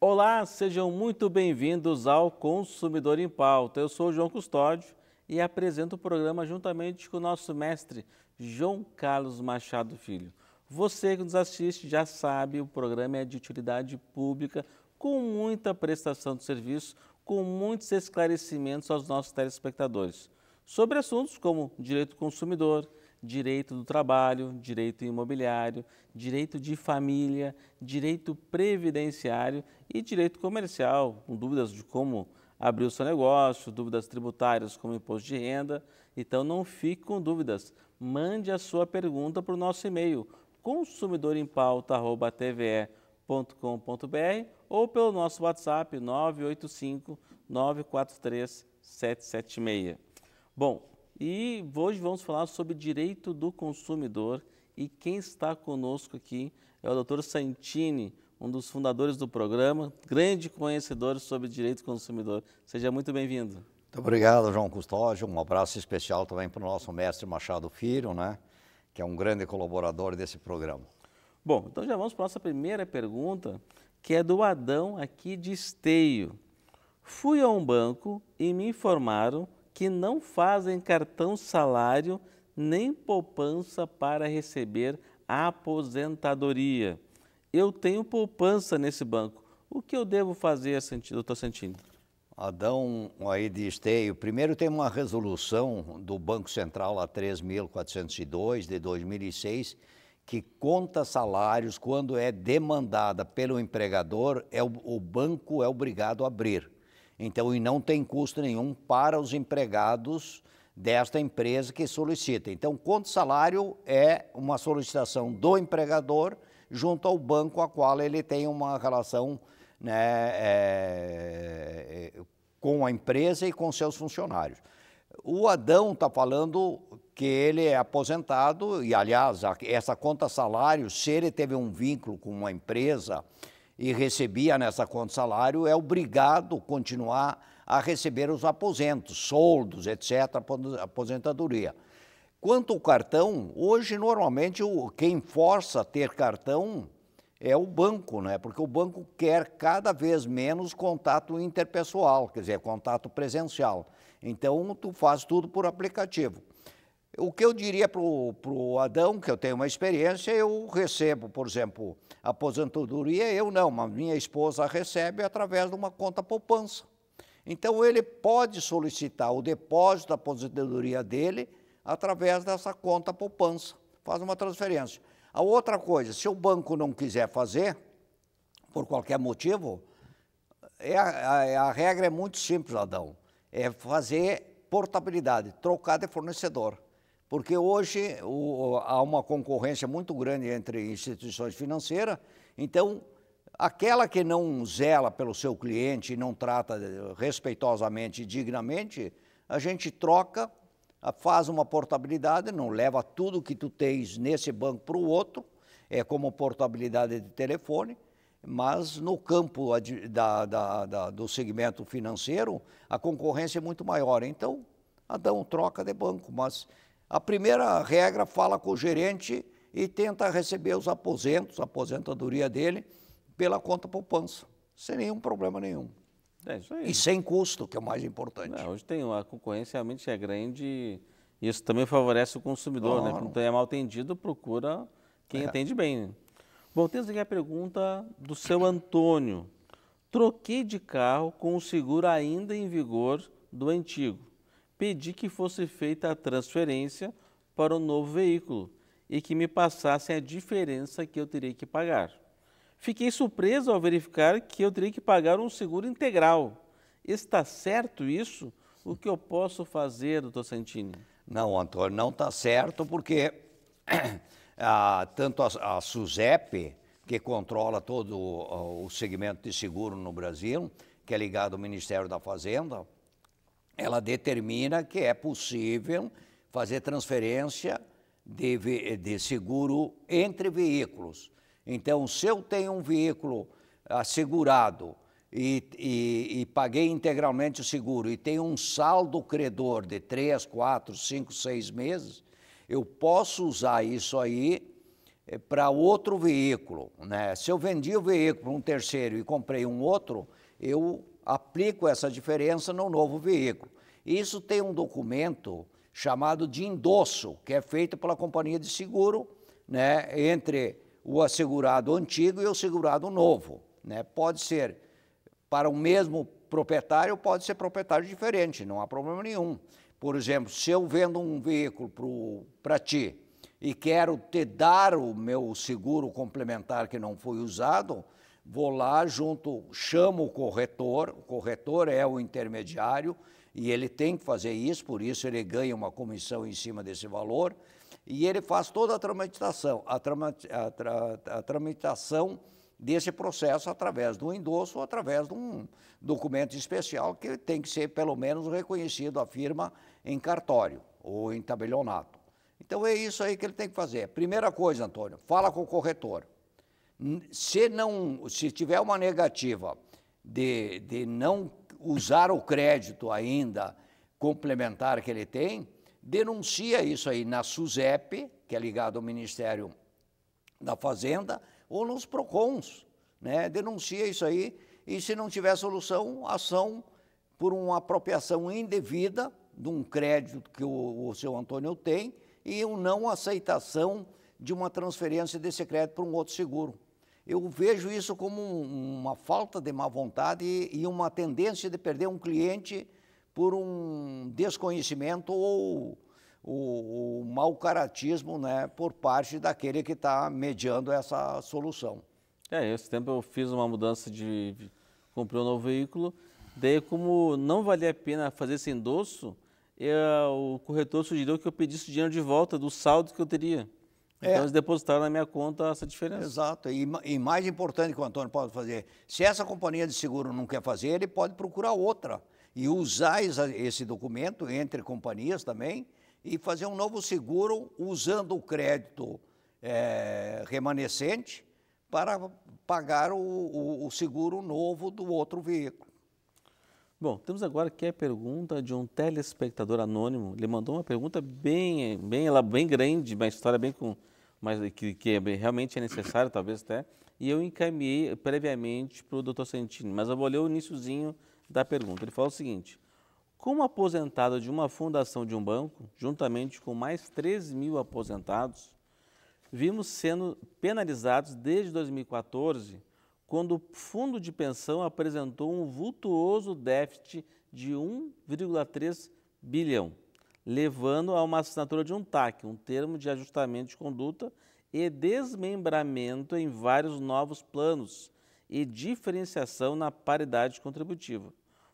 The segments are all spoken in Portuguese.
Olá, sejam muito bem-vindos ao Consumidor em Pauta. Eu sou o João Custódio e apresento o programa juntamente com o nosso mestre João Carlos Machado Filho. Você que nos assiste já sabe, o programa é de utilidade pública com muita prestação de serviço, com muitos esclarecimentos aos nossos telespectadores sobre assuntos como direito do consumidor, direito do trabalho, direito imobiliário, direito de família, direito previdenciário e direito comercial, com dúvidas de como abrir o seu negócio, dúvidas tributárias como imposto de renda. Então não fique com dúvidas. Mande a sua pergunta para o nosso e-mail consumidorempauta.tve.com.br ou pelo nosso WhatsApp 985 943 776. Bom, e hoje vamos falar sobre direito do consumidor e quem está conosco aqui é o doutor Santini, um dos fundadores do programa, grande conhecedor sobre direito do consumidor. Seja muito bem-vindo. Muito obrigado, João Custódio. Um abraço especial também para o nosso mestre Machado Filho, né, que é um grande colaborador desse programa. Bom, então já vamos para a nossa primeira pergunta que é do Adão aqui de Esteio. Fui a um banco e me informaram que não fazem cartão salário nem poupança para receber a aposentadoria. Eu tenho poupança nesse banco. O que eu devo fazer, doutor Santini? Adão aí de Esteio, primeiro tem uma resolução do Banco Central, a 3.402, de 2006, que conta salários quando é demandada pelo empregador, é o, o banco é obrigado a abrir. Então, e não tem custo nenhum para os empregados desta empresa que solicita. Então, conta salário é uma solicitação do empregador junto ao banco a qual ele tem uma relação né, é, com a empresa e com seus funcionários. O Adão está falando que ele é aposentado e, aliás, essa conta salário, se ele teve um vínculo com uma empresa e recebia nessa conta salário, é obrigado continuar a receber os aposentos, soldos, etc., aposentadoria. Quanto ao cartão, hoje normalmente quem força a ter cartão é o banco, né? Porque o banco quer cada vez menos contato interpessoal, quer dizer, contato presencial. Então tu faz tudo por aplicativo. O que eu diria para o Adão, que eu tenho uma experiência, eu recebo, por exemplo, aposentadoria, eu não, mas minha esposa recebe através de uma conta poupança. Então, ele pode solicitar o depósito da aposentadoria dele através dessa conta poupança. Faz uma transferência. A outra coisa, se o banco não quiser fazer, por qualquer motivo, é, a, a regra é muito simples, Adão. É fazer portabilidade, trocar de fornecedor. Porque hoje o, há uma concorrência muito grande entre instituições financeiras, então aquela que não zela pelo seu cliente e não trata respeitosamente e dignamente, a gente troca, faz uma portabilidade, não leva tudo que tu tens nesse banco para o outro, é como portabilidade de telefone, mas no campo da, da, da, do segmento financeiro, a concorrência é muito maior. Então, Adão troca de banco, mas a primeira regra fala com o gerente e tenta receber os aposentos, a aposentadoria dele, pela conta poupança, sem nenhum problema nenhum. É isso aí. E sem custo, que é o mais importante. hoje tem a concorrência realmente é grande e isso também favorece o consumidor, claro. né? Quando é mal atendido, procura quem é. atende bem. Bom, temos aqui a pergunta do seu Antônio. Troquei de carro com o seguro ainda em vigor do antigo pedi que fosse feita a transferência para o novo veículo e que me passassem a diferença que eu teria que pagar. Fiquei surpreso ao verificar que eu teria que pagar um seguro integral. Está certo isso? O que eu posso fazer, doutor Santini? Não, Antônio, não está certo porque a, tanto a, a SUSEP, que controla todo o, o segmento de seguro no Brasil, que é ligado ao Ministério da Fazenda, ela determina que é possível fazer transferência de, de seguro entre veículos. Então, se eu tenho um veículo assegurado e, e, e, paguei integralmente o seguro e tenho um saldo credor de 3, 4, 5, 6 meses, eu posso usar isso aí eh, para outro veículo. Né? Se eu vendi o veículo para um terceiro e comprei um outro, eu aplico essa diferença no novo veículo. Isso tem um documento chamado de endosso, que é feito pela companhia de seguro, né, entre o assegurado antigo e o segurado novo, né? Pode ser para o mesmo proprietário, pode ser proprietário diferente, não há problema nenhum. Por exemplo, se eu vendo um veículo para ti e quero te dar o meu seguro complementar que não foi usado, vou lá junto, chamo o corretor, o corretor é o intermediário e ele tem que fazer isso, por isso ele ganha uma comissão em cima desse valor e ele faz toda a tramitação, a, tramit, a, tra, a tramitação desse processo através do endosso ou através de um documento especial que tem que ser pelo menos reconhecido a firma em cartório ou em tabelionato. Então é isso aí que ele tem que fazer. Primeira coisa, Antônio, fala com o corretor. Se, não, se tiver uma negativa de, de não usar o crédito ainda complementar que ele tem, denuncia isso aí na SUSEP, que é ligado ao Ministério da Fazenda, ou nos PROCONs. Né? Denuncia isso aí e, se não tiver solução, ação por uma apropriação indevida de um crédito que o, o seu Antônio tem e o não aceitação de uma transferência desse crédito para um outro seguro. Eu vejo isso como uma falta de má vontade e uma tendência de perder um cliente por um desconhecimento ou o, o mau caratismo né, por parte daquele que está mediando essa solução. É, esse tempo eu fiz uma mudança de, comprei um novo veículo, daí como não valia a pena fazer esse endosso, eu, é, o corretor sugeriu que eu pedisse o dinheiro de volta do saldo que eu teria. É. Então é. eles depositaram na minha conta essa diferença. Exato. E, e, mais importante que o Antônio pode fazer, se essa companhia de seguro não quer fazer, ele pode procurar outra e usar esse documento entre companhias também e fazer um novo seguro usando o crédito é, remanescente para pagar o, o, o seguro novo do outro veículo. Bom, temos agora aqui a pergunta de um telespectador anônimo. Ele mandou uma pergunta bem, bem, ela bem grande, uma história bem com, mas que, que é realmente é necessário, talvez até. E eu encaminhei previamente para o Dr. Santini, mas eu vou ler o iníciozinho da pergunta. Ele fala o seguinte: como aposentado de uma fundação de um banco, juntamente com mais 3 mil aposentados, vimos sendo penalizados desde 2014 quando o fundo de pensão apresentou um vultuoso déficit de 1,3 bilhão, levando a uma assinatura de um TAC, um termo de ajustamento de conduta e desmembramento em vários novos planos e diferenciação na paridade contributiva.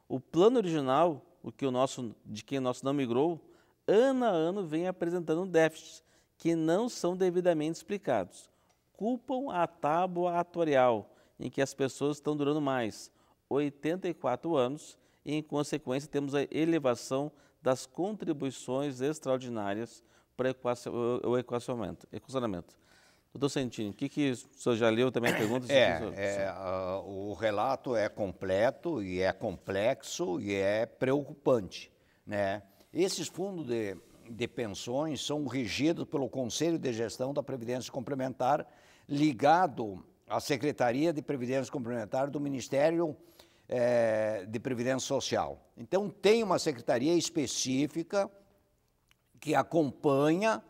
O plano original, o que o nosso, de quem o nosso não migrou, ano a ano vem apresentando déficits que não são devidamente explicados. Culpam a tábua atuarial, em que as pessoas estão durando mais, 84 anos, e em consequência temos a elevação das contribuições extraordinárias para o equacionamento. equacionamento. Doutor Santini, o que, que o senhor já leu também a pergunta? É, é uh, o relato é completo e é complexo e é preocupante. Né? Esses fundos de, de pensões são regidos pelo Conselho de Gestão da Previdência Complementar, ligado a Secretaria de Previdência Complementar do Ministério é, de Previdência Social. Então, tem uma secretaria específica que acompanha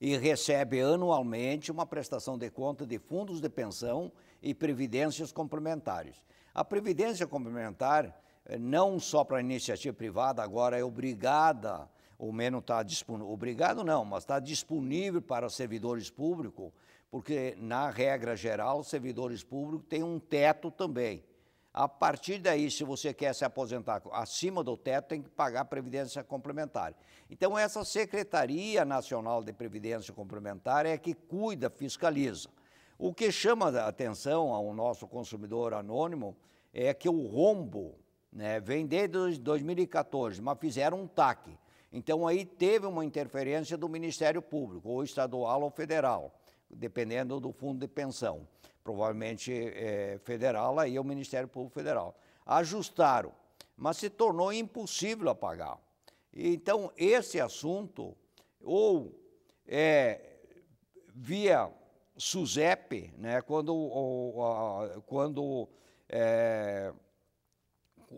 e recebe anualmente uma prestação de conta de fundos de pensão e previdências complementares. A previdência complementar, eh, não só para a iniciativa privada, agora é obrigada, ou menos está disponível, obrigado não, mas está disponível para servidores públicos porque, na regra geral, servidores públicos têm um teto também. A partir daí, se você quer se aposentar acima do teto, tem que pagar previdência complementar. Então, essa Secretaria Nacional de Previdência Complementar é que cuida, fiscaliza. O que chama a atenção ao nosso consumidor anônimo é que o rombo né, vem desde 2014, mas fizeram um tac Então, aí teve uma interferência do Ministério Público, ou estadual ou federal dependendo do fundo de pensão, provavelmente é, federal, aí é o Ministério Público Federal. Ajustaram, mas se tornou impossível a pagar. Então, esse assunto, ou é, via SUSEP, né, quando, ou, a, quando, é,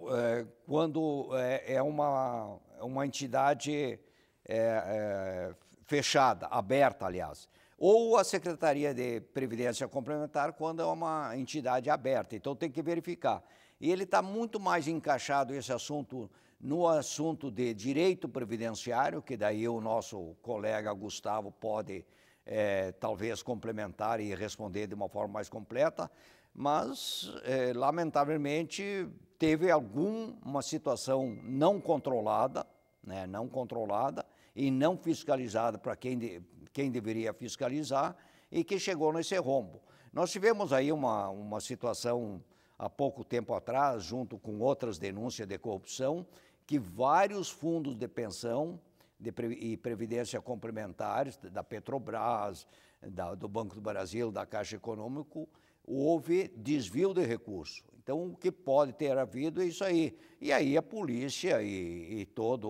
é quando é, é, uma, uma entidade é, fechada, aberta, aliás, ou a Secretaria de Previdência Complementar quando é uma entidade aberta. Então tem que verificar. E ele está muito mais encaixado esse assunto no assunto de direito previdenciário, que daí o nosso colega Gustavo pode é, talvez complementar e responder de uma forma mais completa, mas é, lamentavelmente teve alguma situação não controlada, né, não controlada e não fiscalizada para quem de, quem deveria fiscalizar e que chegou nesse rombo. Nós tivemos aí uma, uma situação há pouco tempo atrás, junto com outras denúncias de corrupção, que vários fundos de pensão de e previdência complementares da Petrobras, da, do Banco do Brasil, da Caixa Econômico, houve desvio de recurso. Então, o que pode ter havido é isso aí. E aí a polícia e, e toda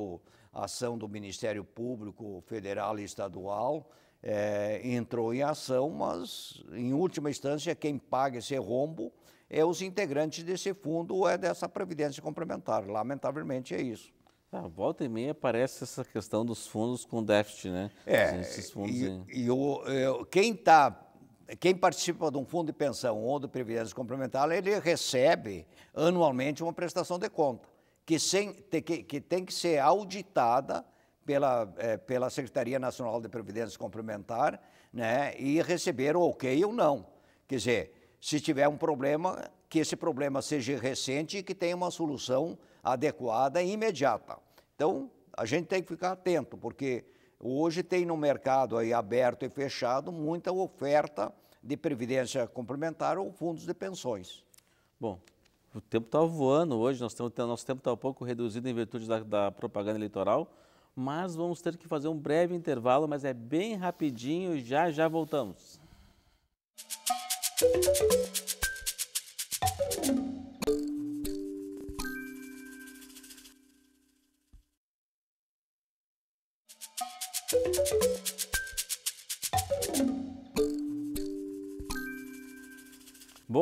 a ação do Ministério Público Federal e Estadual é, entrou em ação, mas, em última instância, quem paga esse rombo é os integrantes desse fundo ou é dessa previdência complementar. Lamentavelmente, é isso. Ah, volta e meia aparece essa questão dos fundos com déficit, né? É, Esses fundos e, e o, eh, quem está quem participa de um fundo de pensão ou de previdência complementar, ele recebe anualmente uma prestação de conta, que, sem, que, que tem que ser auditada pela, é, pela Secretaria Nacional de Previdência Complementar né, e receber o ok ou não. Quer dizer, se tiver um problema, que esse problema seja recente e que tenha uma solução adequada e imediata. Então, a gente tem que ficar atento, porque Hoje tem no mercado aí aberto e fechado muita oferta de previdência complementar ou fundos de pensões. Bom, o tempo está voando hoje, nós temos, nosso tempo está um pouco reduzido em virtude da, da, propaganda eleitoral, mas vamos ter que fazer um breve intervalo, mas é bem rapidinho, já já voltamos.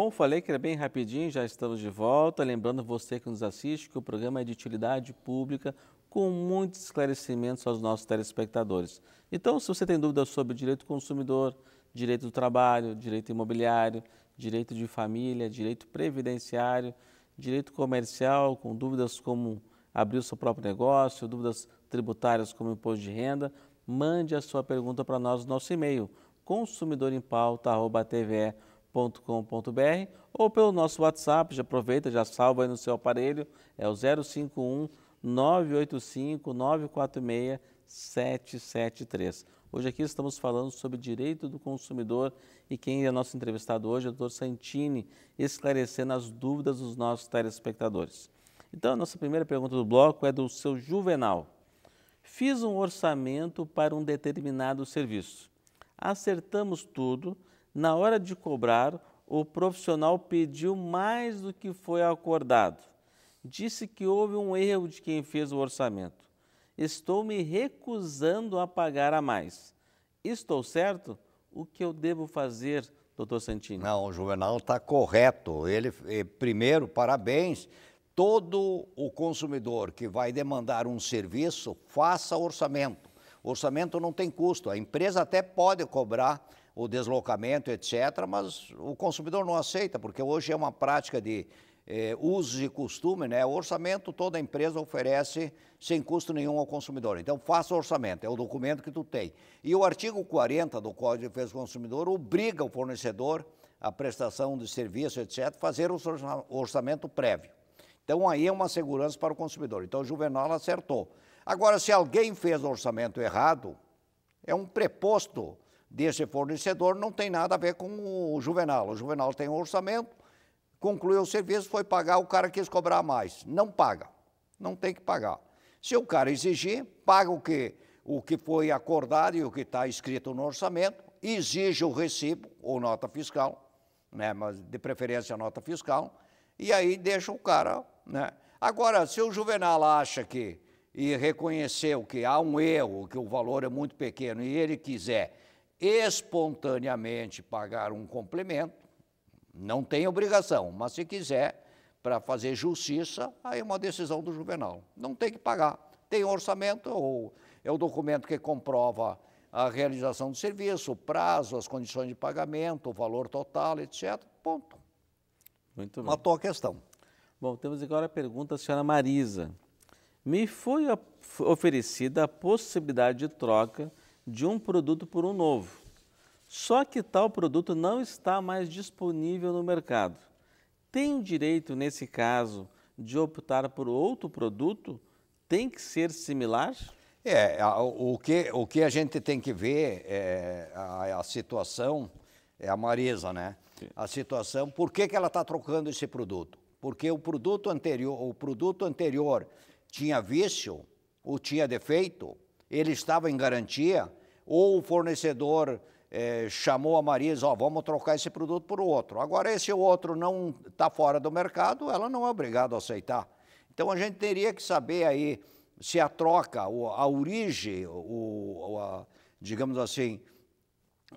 Bom, falei que era bem rapidinho, já estamos de volta. Lembrando você que nos assiste que o programa é de utilidade pública com muitos esclarecimentos aos nossos telespectadores. Então, se você tem dúvidas sobre direito do consumidor, direito do trabalho, direito imobiliário, direito de família, direito previdenciário, direito comercial, com dúvidas como abrir o seu próprio negócio, dúvidas tributárias como imposto de renda, mande a sua pergunta para nós no nosso e-mail consumidorempauta.tve.com.br com.br ou pelo nosso WhatsApp, já aproveita, já salva aí no seu aparelho, é o 051 985 946 773. Hoje aqui estamos falando sobre direito do consumidor e quem é nosso entrevistado hoje é o Dr. Santini, esclarecendo as dúvidas dos nossos telespectadores. Então, a nossa primeira pergunta do bloco é do seu Juvenal. Fiz um orçamento para um determinado serviço. Acertamos tudo, na hora de cobrar, o profissional pediu mais do que foi acordado. Disse que houve um erro de quem fez o orçamento. Estou me recusando a pagar a mais. Estou certo? O que eu devo fazer, doutor Santini? Não, o Juvenal está correto. Ele, eh, primeiro, parabéns. Todo o consumidor que vai demandar um serviço, faça orçamento. Orçamento não tem custo. A empresa até pode cobrar o deslocamento, etc., mas o consumidor não aceita, porque hoje é uma prática de eh, uso e costume, né? O orçamento toda empresa oferece sem custo nenhum ao consumidor. Então, faça o orçamento, é o documento que tu tem. E o artigo 40 do Código de Defesa do Consumidor obriga o fornecedor a prestação de serviço, etc., fazer o orçamento prévio. Então, aí é uma segurança para o consumidor. Então, o Juvenal acertou. Agora, se alguém fez o orçamento errado, é um preposto desse fornecedor não tem nada a ver com o Juvenal. O Juvenal tem um orçamento, concluiu o serviço, foi pagar, o cara quis cobrar mais. Não paga, não tem que pagar. Se o cara exigir, paga o que, o que foi acordado e o que está escrito no orçamento, exige o recibo ou nota fiscal, né, mas de preferência a nota fiscal, e aí deixa o cara. Né. Agora, se o Juvenal acha que e reconheceu que há um erro, que o valor é muito pequeno, e ele quiser espontaneamente pagar um complemento, não tem obrigação, mas se quiser, para fazer justiça, aí é uma decisão do juvenal. Não tem que pagar. Tem orçamento, ou é o documento que comprova a realização do serviço, o prazo, as condições de pagamento, o valor total, etc. Ponto. Muito bem. Matou a questão. Bom, temos agora a pergunta da senhora Marisa. Me foi oferecida a possibilidade de troca de um produto por um novo. Só que tal produto não está mais disponível no mercado. Tem o direito, nesse caso, de optar por outro produto? Tem que ser similar? É, o que, o que a gente tem que ver é a, a situação, é a Marisa, né? Sim. A situação, por que, que ela está trocando esse produto? Porque o produto anterior, o produto anterior tinha vício ou tinha defeito, ele estava em garantia, ou o fornecedor é, chamou a Maria e disse, ó, oh, vamos trocar esse produto por outro. Agora, esse outro não está fora do mercado, ela não é obrigada a aceitar. Então, a gente teria que saber aí se a troca, a origem, o, a, digamos assim,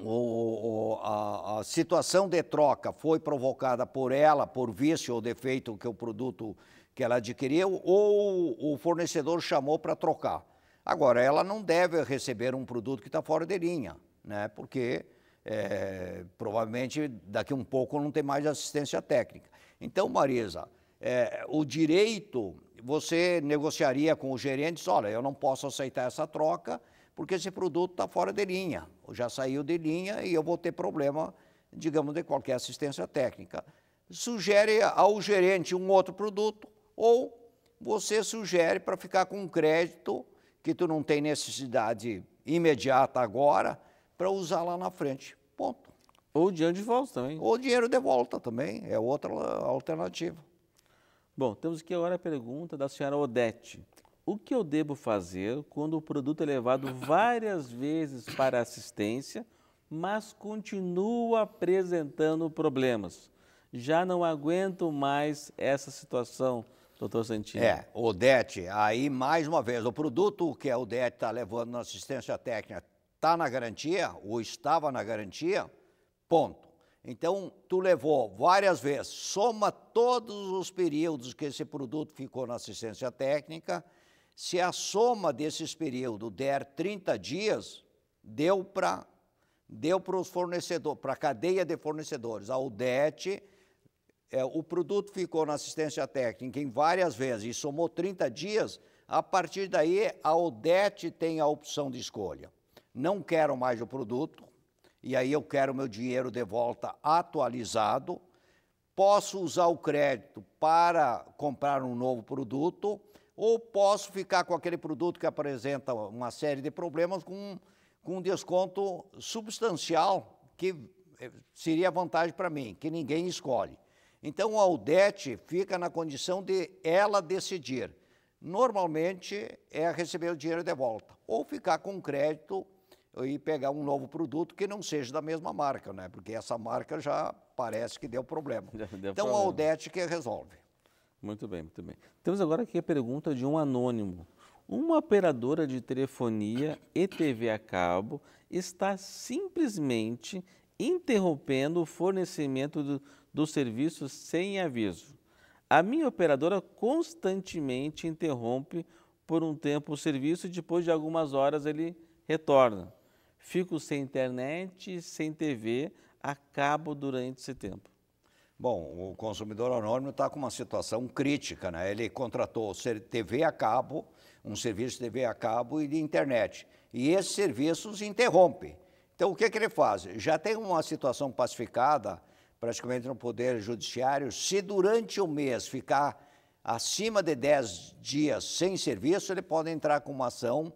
o, a, a, situação de troca foi provocada por ela, por vício ou defeito que o produto que ela adquiriu, ou o fornecedor chamou para trocar. Agora, ela não deve receber um produto que está fora de linha, né? porque é, provavelmente daqui um pouco não tem mais assistência técnica. Então, Marisa, é, o direito, você negociaria com o gerente, olha, eu não posso aceitar essa troca porque esse produto está fora de linha, ou já saiu de linha e eu vou ter problema, digamos, de qualquer assistência técnica. Sugere ao gerente um outro produto ou você sugere para ficar com crédito que tu não tem necessidade imediata agora para usar lá na frente. Ponto. Ou dinheiro de volta também. Ou dinheiro de volta também, é outra alternativa. Bom, temos aqui agora a pergunta da senhora Odete. O que eu devo fazer quando o produto é levado várias vezes para assistência, mas continua apresentando problemas? Já não aguento mais essa situação Doutor é, o É, Odete, aí mais uma vez, o produto que a Odete está levando na assistência técnica está na garantia ou estava na garantia, ponto. Então, tu levou várias vezes, soma todos os períodos que esse produto ficou na assistência técnica, se a soma desses períodos der 30 dias, deu para deu para os fornecedores, para a cadeia de fornecedores, a UDET é, o produto ficou na assistência técnica em várias vezes e somou 30 dias, a partir daí a Odete tem a opção de escolha. Não quero mais o produto, e aí eu quero meu dinheiro de volta atualizado. Posso usar o crédito para comprar um novo produto, ou posso ficar com aquele produto que apresenta uma série de problemas com, com um desconto substancial, que eh, seria vantagem para mim, que ninguém escolhe. Então, a Aldete fica na condição de ela decidir. Normalmente é receber o dinheiro de volta ou ficar com crédito e pegar um novo produto que não seja da mesma marca, né? Porque essa marca já parece que deu problema. Deu então problema. a é Aldete que resolve. Muito bem, muito bem. Temos agora aqui a pergunta de um anônimo. Uma operadora de telefonia e TV a cabo está simplesmente interrompendo o fornecimento do, do serviço sem aviso. A minha operadora constantemente interrompe por um tempo o serviço e depois de algumas horas ele retorna. Fico sem internet, sem TV, acabo durante esse tempo. Bom, o consumidor anônimo está com uma situação crítica, né? Ele contratou TV a cabo, um serviço de TV a cabo e de internet. E esses serviços interrompem. Então, o que, que ele faz? Já tem uma situação pacificada praticamente no Poder Judiciário, se durante o mês ficar acima de 10 dias sem serviço, ele pode entrar com uma ação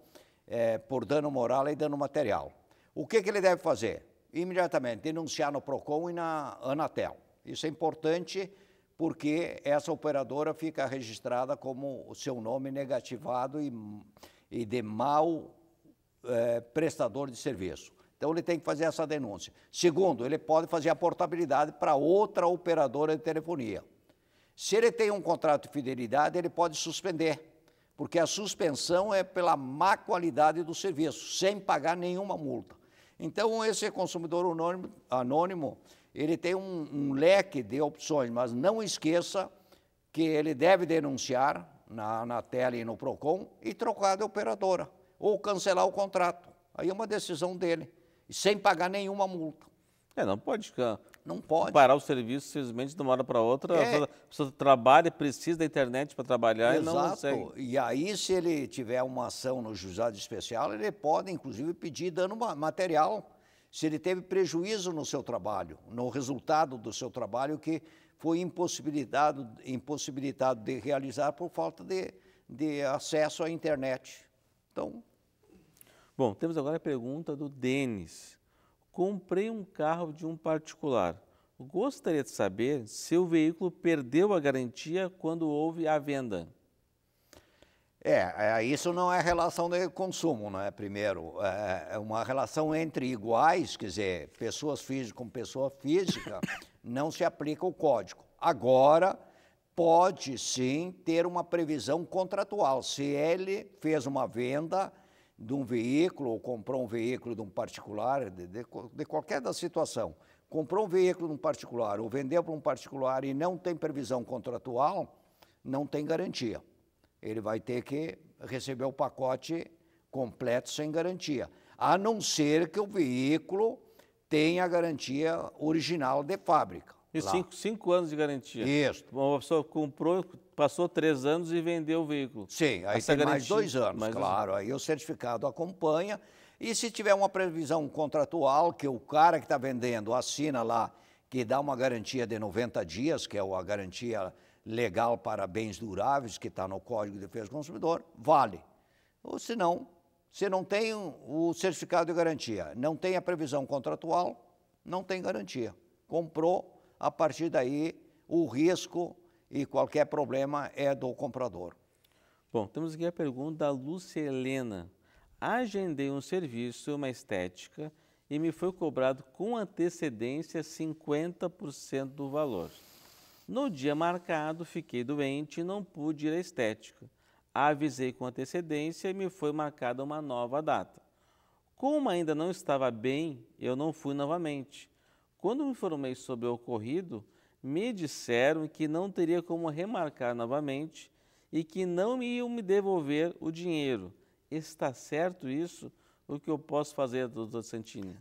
é, por dano moral e dano material. O que, que ele deve fazer? Imediatamente denunciar no PROCON e na Anatel. Isso é importante porque essa operadora fica registrada como o seu nome negativado e, e de mau é, prestador de serviço. Então ele tem que fazer essa denúncia. Segundo, ele pode fazer a portabilidade para outra operadora de telefonia. Se ele tem um contrato de fidelidade, ele pode suspender, porque a suspensão é pela má qualidade do serviço, sem pagar nenhuma multa. Então, esse consumidor anônimo, anônimo ele tem um, um, leque de opções, mas não esqueça que ele deve denunciar na tela e no PROCON e trocar de operadora, ou cancelar o contrato. Aí é uma decisão dele e sem pagar nenhuma multa. É, não pode ficar. Não pode. Parar o serviço simplesmente de uma hora para outra. É. A pessoa trabalha, precisa da internet para trabalhar Exato. e não consegue. E aí, se ele tiver uma ação no juizado especial, ele pode, inclusive, pedir dano material. Se ele teve prejuízo no seu trabalho, no resultado do seu trabalho, que foi impossibilitado, impossibilitado de realizar por falta de, de acesso à internet. Então, Bom, temos agora a pergunta do Denis. Comprei um carro de um particular. Gostaria de saber se o veículo perdeu a garantia quando houve a venda. É, é isso não é relação de consumo, não né, é. Primeiro, é uma relação entre iguais, quer dizer, pessoas físicas com pessoa física, não se aplica o código. Agora, pode sim ter uma previsão contratual. Se ele fez uma venda, de um veículo ou comprou um veículo de um particular, de, de, de qualquer da situação, comprou um veículo de um particular ou vendeu para um particular e não tem previsão contratual, não tem garantia. Ele vai ter que receber o pacote completo sem garantia, a não ser que o veículo tenha a garantia original de fábrica. E cinco, cinco anos de garantia. Isso. Uma pessoa comprou, passou três anos e vendeu o veículo. Sim, aí Essa tem garantia, mais dois anos, mais claro. Dois anos. Aí o certificado acompanha. E se tiver uma previsão contratual, que o cara que está vendendo assina lá, que dá uma garantia de 90 dias, que é a garantia legal para bens duráveis, que está no Código de Defesa do Consumidor, vale. Ou se não, se não tem o certificado de garantia, não tem a previsão contratual, não tem garantia. Comprou, a partir daí o risco e qualquer problema é do comprador. Bom, temos aqui a pergunta da Lúcia Helena. Agendei um serviço, uma estética, e me foi cobrado com antecedência 50% do valor. No dia marcado, fiquei doente e não pude ir à estética. Avisei com antecedência e me foi marcada uma nova data. Como ainda não estava bem, eu não fui novamente. Quando me informei sobre o ocorrido, me disseram que não teria como remarcar novamente e que não iam me devolver o dinheiro. Está certo isso? O que eu posso fazer, doutor Santini?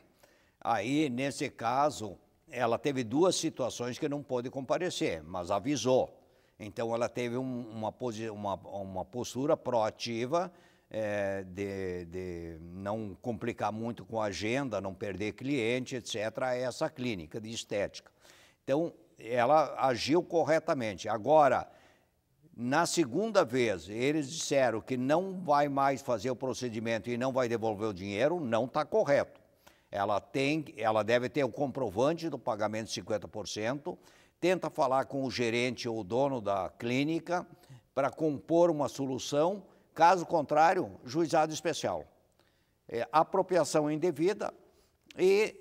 Aí, nesse caso, ela teve duas situações que não pôde comparecer, mas avisou. Então, ela teve um, uma, uma, uma postura proativa é, de, de, não complicar muito com a agenda, não perder cliente, etc., é essa clínica de estética. Então, ela agiu corretamente. Agora, na segunda vez, eles disseram que não vai mais fazer o procedimento e não vai devolver o dinheiro, não está correto. Ela tem, ela deve ter o comprovante do pagamento de 50%, tenta falar com o gerente ou o dono da clínica para compor uma solução Caso contrário, juizado especial. É, apropriação indevida e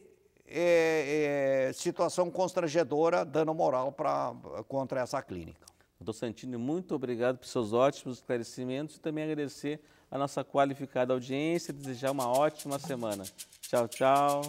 é, é, situação constrangedora, dano moral pra, contra essa clínica. Doutor Santini, muito obrigado por seus ótimos esclarecimentos e também agradecer a nossa qualificada audiência e desejar uma ótima semana. Tchau, tchau.